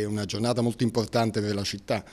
È una giornata molto importante per la città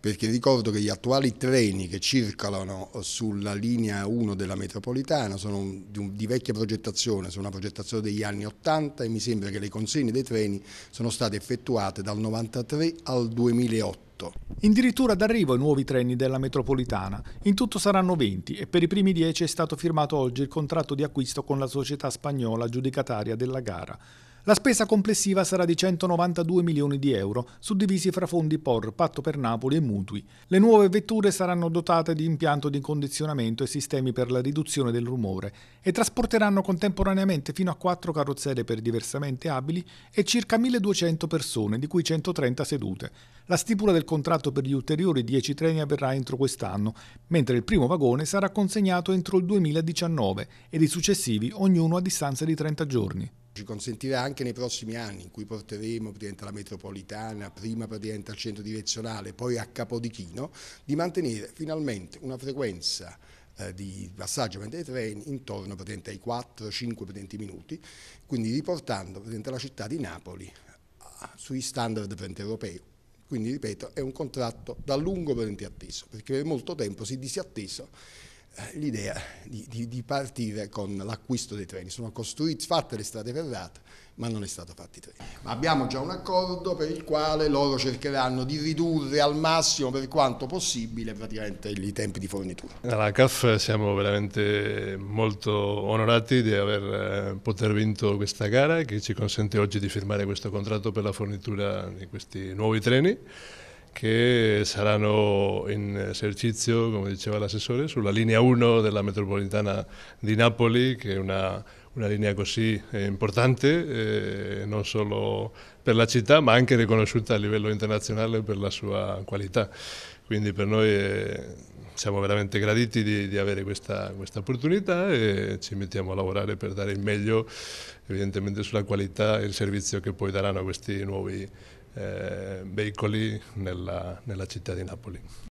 perché ricordo che gli attuali treni che circolano sulla linea 1 della metropolitana sono di, vecchia progettazione, sono una progettazione degli anni 80 e mi sembra che le consegne dei treni sono state effettuate dal 93 al 2008. Addirittura d'arrivo i nuovi treni della metropolitana. In tutto saranno 20 e per i primi 10 è stato firmato oggi il contratto di acquisto con la società spagnola giudicataria della gara. La spesa complessiva sarà di 192 milioni di euro, suddivisi fra fondi POR, Patto per Napoli e mutui. Le nuove vetture saranno dotate di impianto di condizionamento e sistemi per la riduzione del rumore e trasporteranno contemporaneamente fino a 4 carrozzelle per diversamente abili e circa 1200 persone, di cui 130 sedute. La stipula del contratto per gli ulteriori 10 treni avverrà entro quest'anno, mentre il primo vagone sarà consegnato entro il 2019 ed i successivi ognuno a distanza di 30 giorni. Ci consentirà anche nei prossimi anni in cui porteremo praticamente la metropolitana, prima praticamente al centro direzionale, poi a Capodichino, di mantenere finalmente una frequenza eh, di passaggio dei treni intorno ai 4-5 minuti, quindi riportando la città di Napoli ah, sui standard europei. Quindi ripeto, è un contratto da lungo atteso, perché per molto tempo si è disatteso eh, l'idea di, di, di, partire con l'acquisto dei treni. Sono costruite, fatte le strade ferrate, ma non è stato fatto i treni. Ma abbiamo già un accordo per il quale loro cercheranno di ridurre al massimo per quanto possibile praticamente i tempi di fornitura. Alla CAF siamo veramente molto onorati di aver eh, poter vinto questa gara che ci consente oggi di firmare questo contratto per la fornitura di questi nuovi treni che saranno in esercizio, come diceva l'assessore, sulla linea 1 della metropolitana di Napoli, che è una, una linea così eh, importante, eh, non solo per la città, ma anche riconosciuta a livello internazionale per la sua qualità. Quindi per noi è, eh, siamo veramente graditi di, di avere questa, questa, opportunità e ci mettiamo a lavorare per dare il meglio evidentemente sulla qualità e il servizio che poi daranno questi nuovi eh, veicoli nella, nella città di Napoli.